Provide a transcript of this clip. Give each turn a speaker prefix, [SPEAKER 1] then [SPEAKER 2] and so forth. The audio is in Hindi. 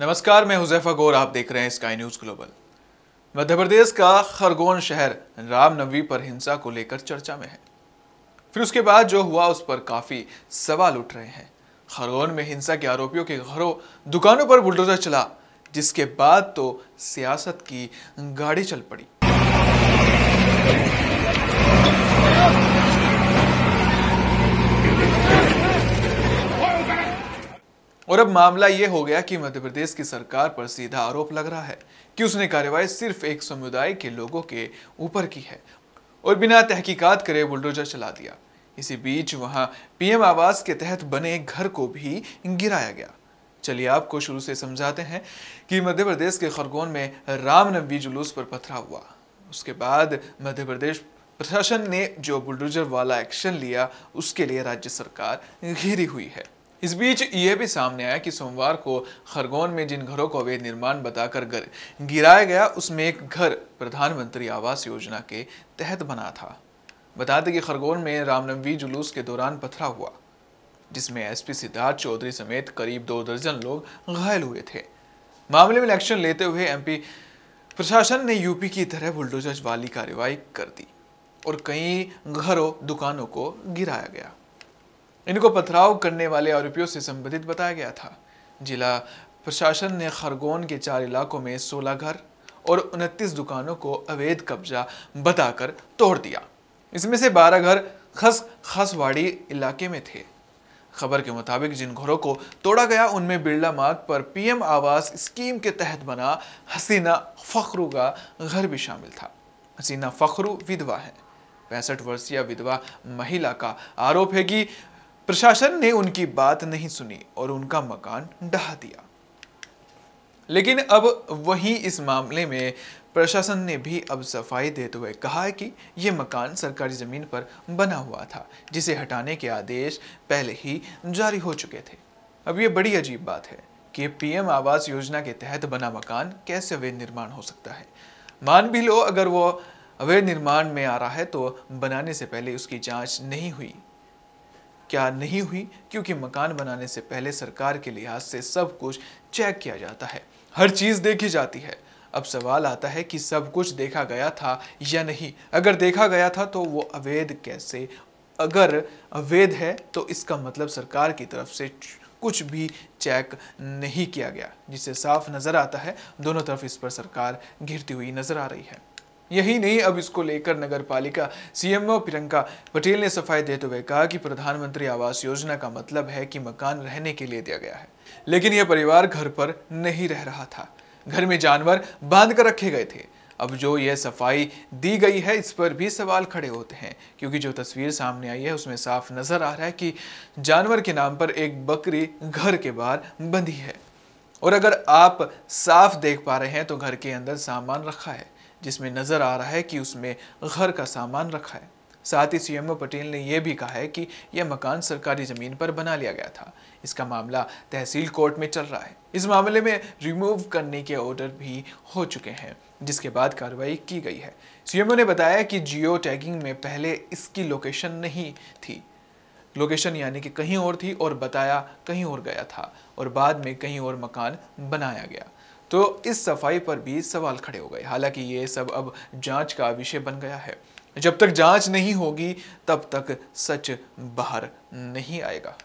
[SPEAKER 1] नमस्कार मैं हुजैफा गौर आप देख रहे हैं Sky News global Madhya Pradesh का खरगोन शहर रामनवी पर हिंसा को लेकर चर्चा में है फिर उसके बाद जो हुआ उस पर काफी सवाल उठ रहे हैं खरगोन में हिंसा के आरोपियों के घरों दुकानों पर बुलडोजर चला जिसके बाद तो सियासत की गाड़ी चल पड़ी और अब मामला ये हो गया कि मध्य प्रदेश की सरकार पर सीधा आरोप लग रहा है कि उसने कार्रवाई सिर्फ एक समुदाय के लोगों के ऊपर की है और बिना तहकीकात करे बुलडोजर चला दिया इसी बीच वहां पीएम आवास के तहत बने घर को भी गिराया गया चलिए आपको शुरू से समझाते हैं कि मध्य प्रदेश के खरगोन में रामनवी जुलूस पर पथरा हुआ उसके बाद मध्य प्रदेश प्रशासन ने जो बुलडोजर वाला एक्शन लिया उसके लिए राज्य सरकार घिरी हुई है इस बीच ये भी सामने आया कि सोमवार को खरगोन में जिन घरों को अवैध निर्माण बताकर घर गिराया गया उसमें एक घर प्रधानमंत्री आवास योजना के तहत बना था बता दें कि खरगोन में रामनवी जुलूस के दौरान पथरा हुआ जिसमें एसपी सिद्धार्थ चौधरी समेत करीब दो दर्जन लोग घायल हुए थे मामले में एक्शन लेते हुए एमपी प्रशासन ने यूपी की तरह बुलडोजर वाली कार्रवाई कर दी और कई घरों दुकानों को गिराया गया इनको पथराव करने वाले आरोपियों से संबंधित बताया गया था जिला प्रशासन ने खरगोन के चार इलाकों में 16 घर और उनतीस दुकानों को अवैध कब्जा बताकर तोड़ दिया इसमें से 12 घर खस खसवाड़ी इलाके में थे खबर के मुताबिक जिन घरों को तोड़ा गया उनमें बिरला मार्ग पर पीएम आवास स्कीम के तहत बना हसीना फखरू का घर भी शामिल था हसीना फखरू विधवा है पैंसठ वर्षीय विधवा महिला का आरोप है कि प्रशासन ने उनकी बात नहीं सुनी और उनका मकान ढहा दिया लेकिन अब वही इस मामले में प्रशासन ने भी अब सफाई देते हुए कहा है कि ये मकान सरकारी ज़मीन पर बना हुआ था जिसे हटाने के आदेश पहले ही जारी हो चुके थे अब ये बड़ी अजीब बात है कि पीएम आवास योजना के तहत बना मकान कैसे अवैध निर्माण हो सकता है मान भी लो अगर वो अवैध निर्माण में आ रहा है तो बनाने से पहले उसकी जांच नहीं हुई क्या नहीं हुई क्योंकि मकान बनाने से पहले सरकार के लिहाज से सब कुछ चेक किया जाता है हर चीज़ देखी जाती है अब सवाल आता है कि सब कुछ देखा गया था या नहीं अगर देखा गया था तो वो अवैध कैसे अगर अवैध है तो इसका मतलब सरकार की तरफ से कुछ भी चेक नहीं किया गया जिससे साफ नज़र आता है दोनों तरफ इस पर सरकार घिरती हुई नज़र आ रही है यही नहीं अब इसको लेकर नगर पालिका सीएमओ प्रियंका पटेल ने सफाई देते हुए कहा कि प्रधानमंत्री आवास योजना का मतलब है कि मकान रहने के लिए दिया गया है लेकिन यह परिवार घर पर नहीं रह रहा था घर में जानवर बांध कर रखे गए थे अब जो यह सफाई दी गई है इस पर भी सवाल खड़े होते हैं क्योंकि जो तस्वीर सामने आई है उसमें साफ नजर आ रहा है कि जानवर के नाम पर एक बकरी घर के बाहर बंधी है और अगर आप साफ देख पा रहे हैं तो घर के अंदर सामान रखा है जिसमें नज़र आ रहा है कि उसमें घर का सामान रखा है साथ ही सीएमओ पटेल ने यह भी कहा है कि यह मकान सरकारी जमीन पर बना लिया गया था इसका मामला तहसील कोर्ट में चल रहा है इस मामले में रिमूव करने के ऑर्डर भी हो चुके हैं जिसके बाद कार्रवाई की गई है सीएमओ ने बताया कि जियो टैगिंग में पहले इसकी लोकेशन नहीं थी लोकेशन यानी कि कहीं और थी और बताया कहीं और गया था और बाद में कहीं और मकान बनाया गया तो इस सफाई पर भी सवाल खड़े हो गए हालांकि ये सब अब जांच का विषय बन गया है जब तक जांच नहीं होगी तब तक सच बाहर नहीं आएगा